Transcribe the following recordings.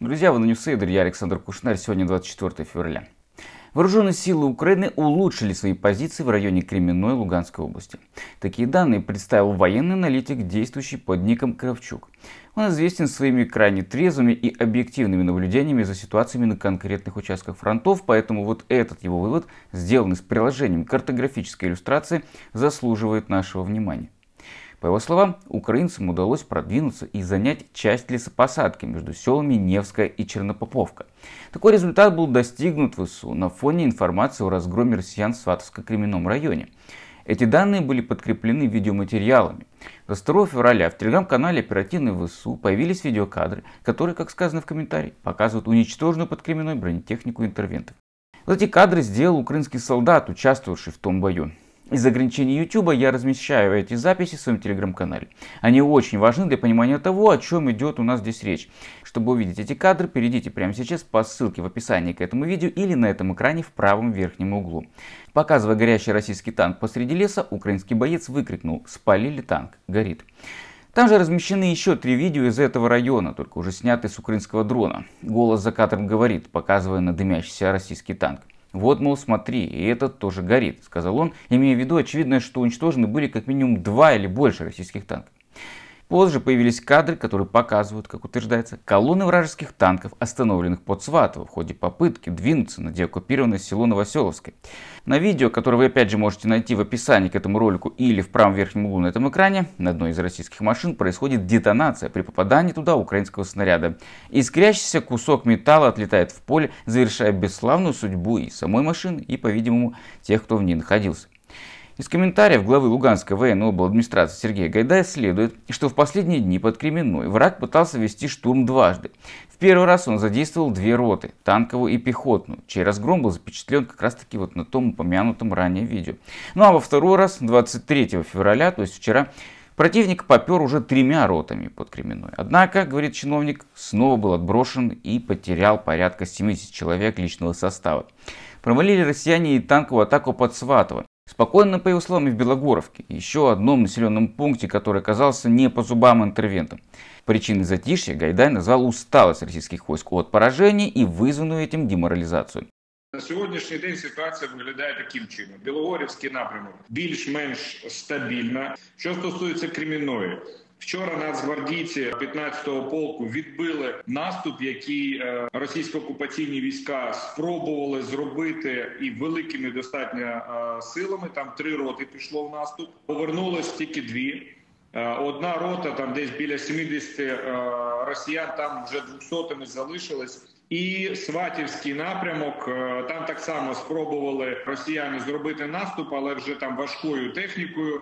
Друзья, вы на Ньюсейдере, я Александр Кушнар, сегодня 24 февраля. Вооруженные силы Украины улучшили свои позиции в районе Кременной Луганской области. Такие данные представил военный аналитик, действующий под ником Кравчук. Он известен своими крайне трезвыми и объективными наблюдениями за ситуациями на конкретных участках фронтов, поэтому вот этот его вывод, сделанный с приложением картографической иллюстрации, заслуживает нашего внимания. По его словам, украинцам удалось продвинуться и занять часть лесопосадки между селами Невская и Чернопоповка. Такой результат был достигнут в СУ на фоне информации о разгроме россиян в Сватовско-Кременном районе. Эти данные были подкреплены видеоматериалами. 22 февраля в телеграм-канале оперативной ВСУ появились видеокадры, которые, как сказано в комментарии, показывают уничтоженную под Кременной бронетехнику интервентов. Вот эти кадры сделал украинский солдат, участвовавший в том бою из ограничений YouTube я размещаю эти записи в своем телеграм-канале. Они очень важны для понимания того, о чем идет у нас здесь речь. Чтобы увидеть эти кадры, перейдите прямо сейчас по ссылке в описании к этому видео или на этом экране в правом верхнем углу. Показывая горящий российский танк посреди леса, украинский боец выкрикнул «Спалили танк! Горит!». Там же размещены еще три видео из этого района, только уже снятые с украинского дрона. Голос за кадром говорит, показывая на дымящийся российский танк. Вот, мол, смотри, и этот тоже горит, сказал он, имея в виду очевидное, что уничтожены были как минимум два или больше российских танков. Позже появились кадры, которые показывают, как утверждается, колонны вражеских танков, остановленных под Сватово в ходе попытки двинуться на деоккупированное село Новоселовское. На видео, которое вы опять же можете найти в описании к этому ролику или в правом верхнем углу на этом экране, на одной из российских машин происходит детонация при попадании туда украинского снаряда. Искрящийся кусок металла отлетает в поле, завершая бесславную судьбу и самой машины, и, по-видимому, тех, кто в ней находился. Из комментариев главы Луганской военной администрации Сергея Гайдая следует, что в последние дни под Кременной враг пытался вести штурм дважды. В первый раз он задействовал две роты, танковую и пехотную, чей разгром был запечатлен как раз таки вот на том упомянутом ранее видео. Ну а во второй раз, 23 февраля, то есть вчера, Противник попер уже тремя ротами под Кременной. Однако, говорит чиновник, снова был отброшен и потерял порядка 70 человек личного состава. Провалили россияне и танковую атаку под Сватово. Спокойно по его словам, и в Белогоровке, еще одном населенном пункте, который оказался не по зубам интервентам. Причиной затишья Гайдай назвал усталость российских войск от поражений и вызванную этим деморализацию. На сегодняшний день ситуация виглядає таким чином: Білогорівський напрямок більш-менш стабильно. Что касается Кремінної, Вчора нацгвардійці 15-го полку відбили наступ, який е, російсько-окупаційні війська спробували зробити і великими достатньо е, силами. Там три роти пішло в наступ. Повернулось тільки дві. Е, одна рота там десь біля 70 росіян. Там вже 200-ми залишилось. І Сватівський напрямок там так само спробували росіяни зробити наступ, але вже там важкою технікою.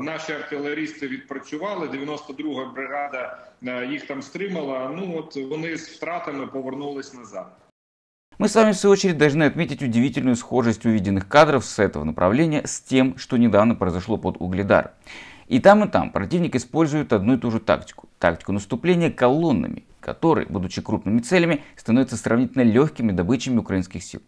Наші артилерісти відпрацювали. 92-га бригада їх там стримала. Ну от вони з втратами повернулись назад. Мы с вами, в свою очередь, должны отметить удивительную схожесть увиденных кадров с этого направления с тем, что недавно произошло под Угледар. И там, и там противник использует одну и ту же тактику. Тактику наступления колоннами, которые, будучи крупными целями, становятся сравнительно легкими добычами украинских сил.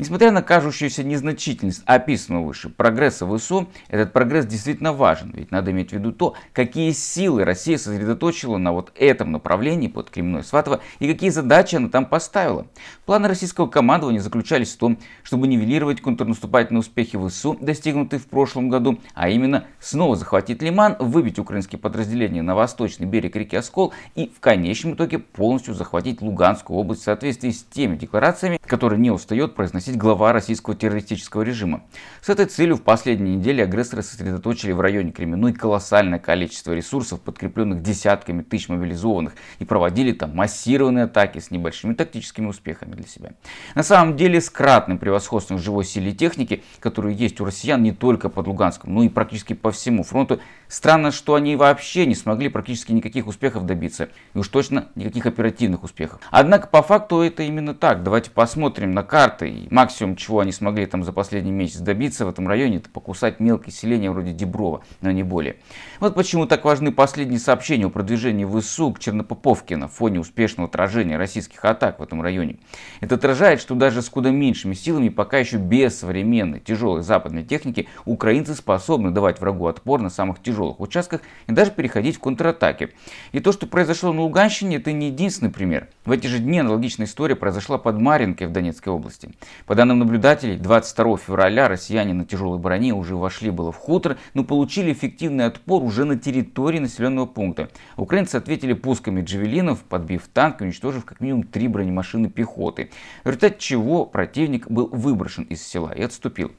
Несмотря на кажущуюся незначительность описанного выше прогресса в ИСУ, этот прогресс действительно важен, ведь надо иметь в виду то, какие силы Россия сосредоточила на вот этом направлении под Кремной Сватова и какие задачи она там поставила. Планы российского командования заключались в том, чтобы нивелировать контрнаступательные успехи в ИСУ, достигнутые в прошлом году, а именно снова захватить Лиман, выбить украинские подразделения на восточный берег реки Оскол и в конечном итоге полностью захватить Луганскую область в соответствии с теми декларациями, которые не устает произносить заместить глава российского террористического режима. С этой целью в последние недели агрессоры сосредоточили в районе Кремльной ну колоссальное количество ресурсов, подкрепленных десятками тысяч мобилизованных, и проводили там массированные атаки с небольшими тактическими успехами для себя. На самом деле, с кратным превосходством живой силы и техники, которые есть у россиян не только под Луганском, но и практически по всему фронту, странно, что они вообще не смогли практически никаких успехов добиться, и уж точно никаких оперативных успехов. Однако по факту это именно так. Давайте посмотрим на карты и Максимум, чего они смогли там за последний месяц добиться в этом районе, это покусать мелкие селения вроде Деброва, но не более. Вот почему так важны последние сообщения о продвижении ВСУ к Чернопоповке на фоне успешного отражения российских атак в этом районе. Это отражает, что даже с куда меньшими силами, пока еще без современной тяжелой западной техники, украинцы способны давать врагу отпор на самых тяжелых участках и даже переходить в контратаки. И то, что произошло на Луганщине, это не единственный пример. В эти же дни аналогичная история произошла под Маринкой в Донецкой области. По данным наблюдателей, 22 февраля россияне на тяжелой броне уже вошли было в хутор, но получили эффективный отпор уже на территории населенного пункта. Украинцы ответили пусками джавелинов, подбив танк и уничтожив как минимум три бронемашины пехоты, в результате чего противник был выброшен из села и отступил.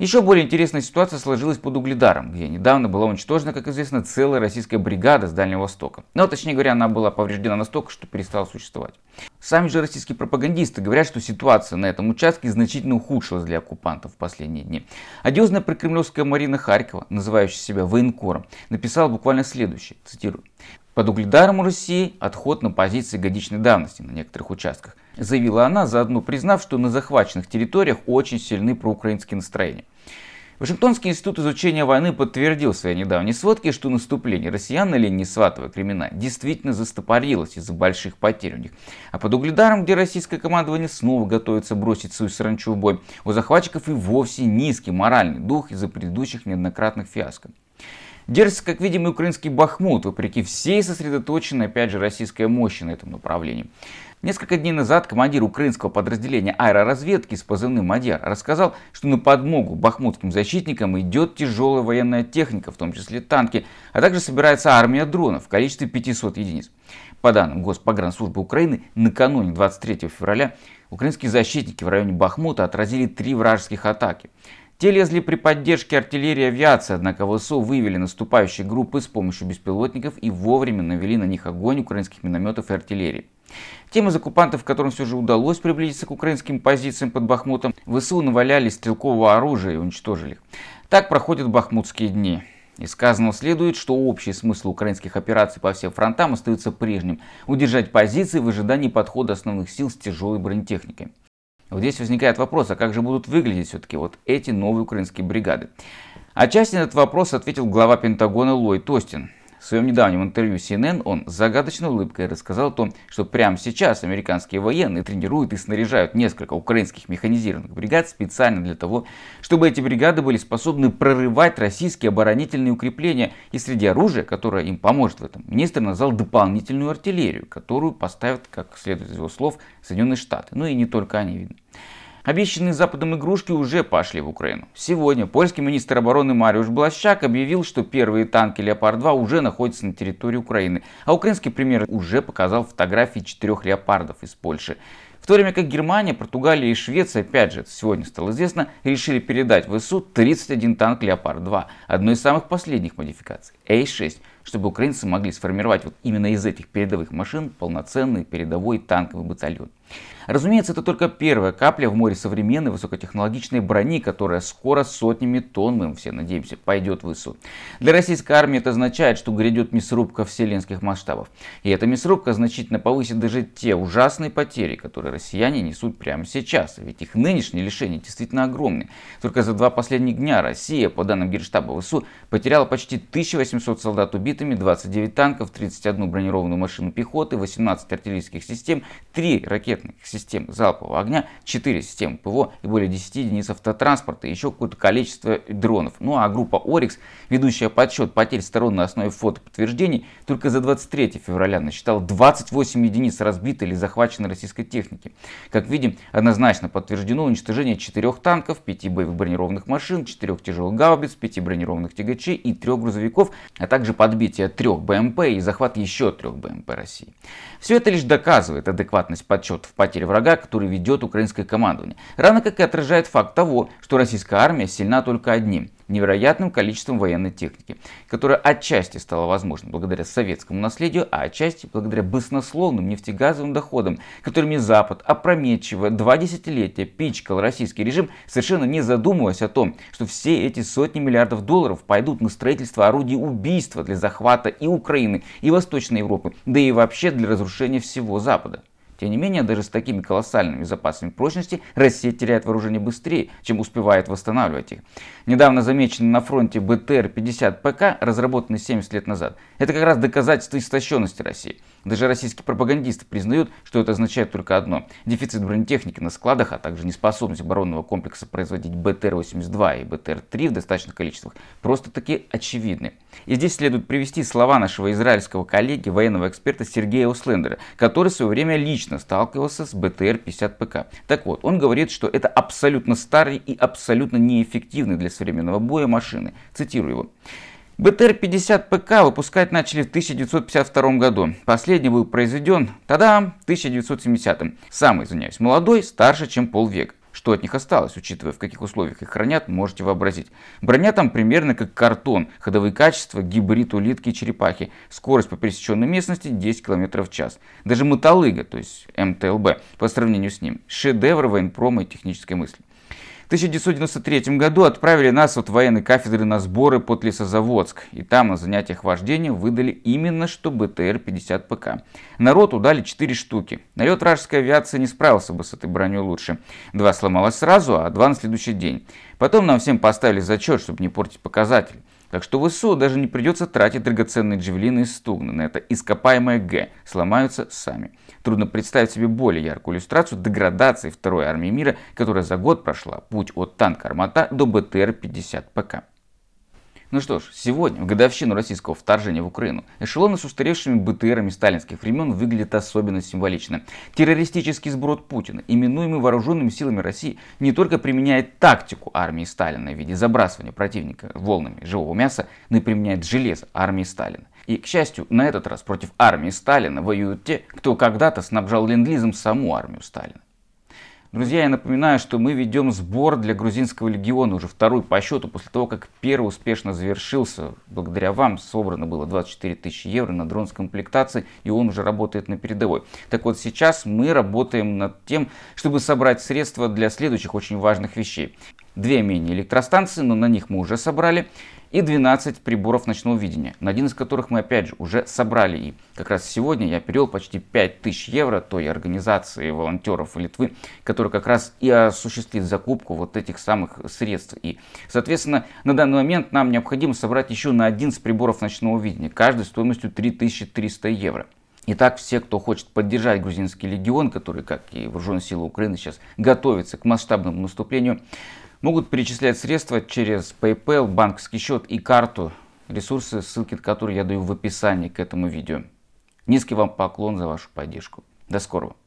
Еще более интересная ситуация сложилась под Угледаром, где недавно была уничтожена, как известно, целая российская бригада с Дальнего Востока. Но, ну, а точнее говоря, она была повреждена настолько, что перестала существовать. Сами же российские пропагандисты говорят, что ситуация на этом участке значительно ухудшилась для оккупантов в последние дни. Одиозная прокремлевская Марина Харькова, называющая себя военкором, написала буквально следующее, цитирую. Под угледаром у России отход на позиции годичной давности на некоторых участках. Заявила она, заодно признав, что на захваченных территориях очень сильны проукраинские настроения. Вашингтонский институт изучения войны подтвердил свои недавние сводки, что наступление россиян на линии Сватова Кремена действительно застопорилось из-за больших потерь у них. А под Угледаром, где российское командование снова готовится бросить свою саранчу в бой, у захватчиков и вовсе низкий моральный дух из-за предыдущих неоднократных фиаско. Держится, как видим, и украинский Бахмут, вопреки всей сосредоточенной, опять же, российской мощи на этом направлении. Несколько дней назад командир украинского подразделения аэроразведки с позывным «Мадьяр» рассказал, что на подмогу бахмутским защитникам идет тяжелая военная техника, в том числе танки, а также собирается армия дронов в количестве 500 единиц. По данным Госпогранслужбы Украины, накануне 23 февраля украинские защитники в районе Бахмута отразили три вражеских атаки. Те лезли при поддержке артиллерии и авиации, однако ВСУ вывели наступающие группы с помощью беспилотников и вовремя навели на них огонь украинских минометов и артиллерии. Тем из оккупантов, которым все же удалось приблизиться к украинским позициям под Бахмутом, ВСУ наваляли стрелкового оружия и уничтожили их. Так проходят бахмутские дни. И сказано следует, что общий смысл украинских операций по всем фронтам остается прежним – удержать позиции в ожидании подхода основных сил с тяжелой бронетехникой. Вот здесь возникает вопрос, а как же будут выглядеть все-таки вот эти новые украинские бригады? Отчасти на этот вопрос ответил глава Пентагона Ллойд Остин. В своем недавнем интервью CNN он с загадочной улыбкой рассказал о том, что прямо сейчас американские военные тренируют и снаряжают несколько украинских механизированных бригад специально для того, чтобы эти бригады были способны прорывать российские оборонительные укрепления. И среди оружия, которое им поможет в этом, министр назвал дополнительную артиллерию, которую поставят, как следует из его слов, Соединенные Штаты. Ну и не только они, видно. Обещанные Западом игрушки уже пошли в Украину. Сегодня польский министр обороны Мариуш Блащак объявил, что первые танки «Леопард-2» уже находятся на территории Украины, а украинский премьер уже показал фотографии четырех «Леопардов» из Польши. В то время как Германия, Португалия и Швеция, опять же, сегодня стало известно, решили передать в СУ 31 танк «Леопард-2», одной из самых последних модификаций, А-6, чтобы украинцы могли сформировать вот именно из этих передовых машин полноценный передовой танковый батальон. Разумеется, это только первая капля в море современной высокотехнологичной брони, которая скоро сотнями тонн, мы все надеемся, пойдет в ИСУ. Для российской армии это означает, что грядет мясорубка вселенских масштабов. И эта мясорубка значительно повысит даже те ужасные потери, которые россияне несут прямо сейчас. Ведь их нынешние лишения действительно огромны. Только за два последних дня Россия, по данным Генштаба ВСУ, потеряла почти 1800 солдат убитых убитыми, 29 танков, 31 бронированную машину пехоты, 18 артиллерийских систем, 3 ракетных систем залпового огня, 4 системы ПВО и более 10 единиц автотранспорта, и еще какое-то количество дронов. Ну а группа «Орикс», ведущая подсчет потерь сторон на основе фотоподтверждений, только за 23 февраля насчитала 28 единиц разбитой или захваченной российской техники. Как видим, однозначно подтверждено уничтожение 4 танков, 5 боевых бронированных машин, 4 тяжелых гаубиц, 5 бронированных тягачей и 3 грузовиков, а также подбить сбитие трех БМП и захват еще трех БМП России. Все это лишь доказывает адекватность подсчетов потерь врага, который ведет украинское командование, равно как и отражает факт того, что российская армия сильна только одним невероятным количеством военной техники, которая отчасти стала возможна благодаря советскому наследию, а отчасти благодаря баснословным нефтегазовым доходам, которыми Запад опрометчиво два десятилетия пичкал российский режим, совершенно не задумываясь о том, что все эти сотни миллиардов долларов пойдут на строительство орудий убийства для захвата и Украины, и Восточной Европы, да и вообще для разрушения всего Запада. Тем не менее, даже с такими колоссальными запасами прочности Россия теряет вооружение быстрее, чем успевает восстанавливать их. Недавно замеченный на фронте БТР-50ПК, разработанный 70 лет назад, это как раз доказательство истощенности России. Даже российские пропагандисты признают, что это означает только одно – дефицит бронетехники на складах, а также неспособность оборонного комплекса производить БТР-82 и БТР-3 в достаточных количествах просто-таки очевидны. И здесь следует привести слова нашего израильского коллеги, военного эксперта Сергея Услендера, который в свое время лично лично сталкивался с БТР-50 ПК. Так вот, он говорит, что это абсолютно старый и абсолютно неэффективный для современного боя машины. Цитирую его. БТР-50 ПК выпускать начали в 1952 году. Последний был произведен, тогда 1970 -м. Сам, извиняюсь, молодой, старше, чем полвека что от них осталось, учитывая в каких условиях их хранят, можете вообразить. Броня там примерно как картон, ходовые качества, гибрид улитки и черепахи, скорость по пересеченной местности 10 км в час. Даже мотолыга, то есть МТЛБ, по сравнению с ним, шедевр военпрома и технической мысли. 1993 году отправили нас от военной кафедры на сборы под Лесозаводск, и там на занятиях вождения выдали именно что БТР-50 ПК. Народ удали 4 штуки. Налет вражеской авиации не справился бы с этой броней лучше. Два сломалось сразу, а два на следующий день. Потом нам всем поставили зачет, чтобы не портить показатель. Так что ВСУ даже не придется тратить драгоценные джевелины и стугны на Это ископаемое Г. Сломаются сами. Трудно представить себе более яркую иллюстрацию деградации второй армии мира, которая за год прошла путь от танка «Армата» до БТР-50 ПК. Ну что ж, сегодня, в годовщину российского вторжения в Украину, эшелоны с устаревшими БТРами сталинских времен выглядят особенно символично. Террористический сброд Путина, именуемый вооруженными силами России, не только применяет тактику армии Сталина в виде забрасывания противника волнами живого мяса, но и применяет железо армии Сталина. И, к счастью, на этот раз против армии Сталина воюют те, кто когда-то снабжал ленд саму армию Сталина. Друзья, я напоминаю, что мы ведем сбор для грузинского легиона, уже второй по счету, после того, как первый успешно завершился. Благодаря вам собрано было 24 тысячи евро на дрон с комплектацией, и он уже работает на передовой. Так вот, сейчас мы работаем над тем, чтобы собрать средства для следующих очень важных вещей две мини-электростанции, но на них мы уже собрали, и 12 приборов ночного видения, на один из которых мы опять же уже собрали. И как раз сегодня я перевел почти 5000 евро той организации волонтеров Литвы, которая как раз и осуществит закупку вот этих самых средств. И, соответственно, на данный момент нам необходимо собрать еще на один 11 приборов ночного видения, каждый стоимостью 3300 евро. Итак, все, кто хочет поддержать грузинский легион, который, как и вооруженные силы Украины, сейчас готовится к масштабному наступлению, Могут перечислять средства через PayPal, банковский счет и карту, ресурсы, ссылки на которые я даю в описании к этому видео. Низкий вам поклон за вашу поддержку. До скорого.